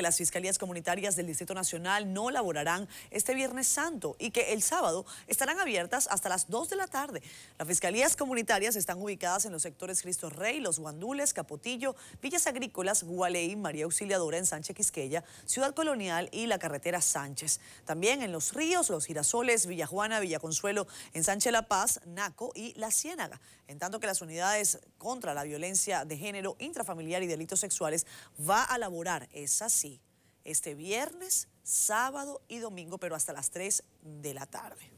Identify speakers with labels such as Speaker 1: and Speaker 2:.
Speaker 1: Las fiscalías comunitarias del Distrito Nacional no elaborarán este Viernes Santo y que el sábado estarán abiertas hasta las 2 de la tarde. Las fiscalías comunitarias están ubicadas en los sectores Cristo Rey, Los Guandules, Capotillo, Villas Agrícolas, Gualeín, María Auxiliadora en Sánchez Quisqueya, Ciudad Colonial y la carretera Sánchez. También en Los Ríos, Los Girasoles, Villajuana, Villaconsuelo, en Sánchez La Paz, Naco y La Ciénaga. En tanto que las unidades contra la violencia de género, intrafamiliar y delitos sexuales va a laborar esas este viernes, sábado y domingo, pero hasta las 3 de la tarde.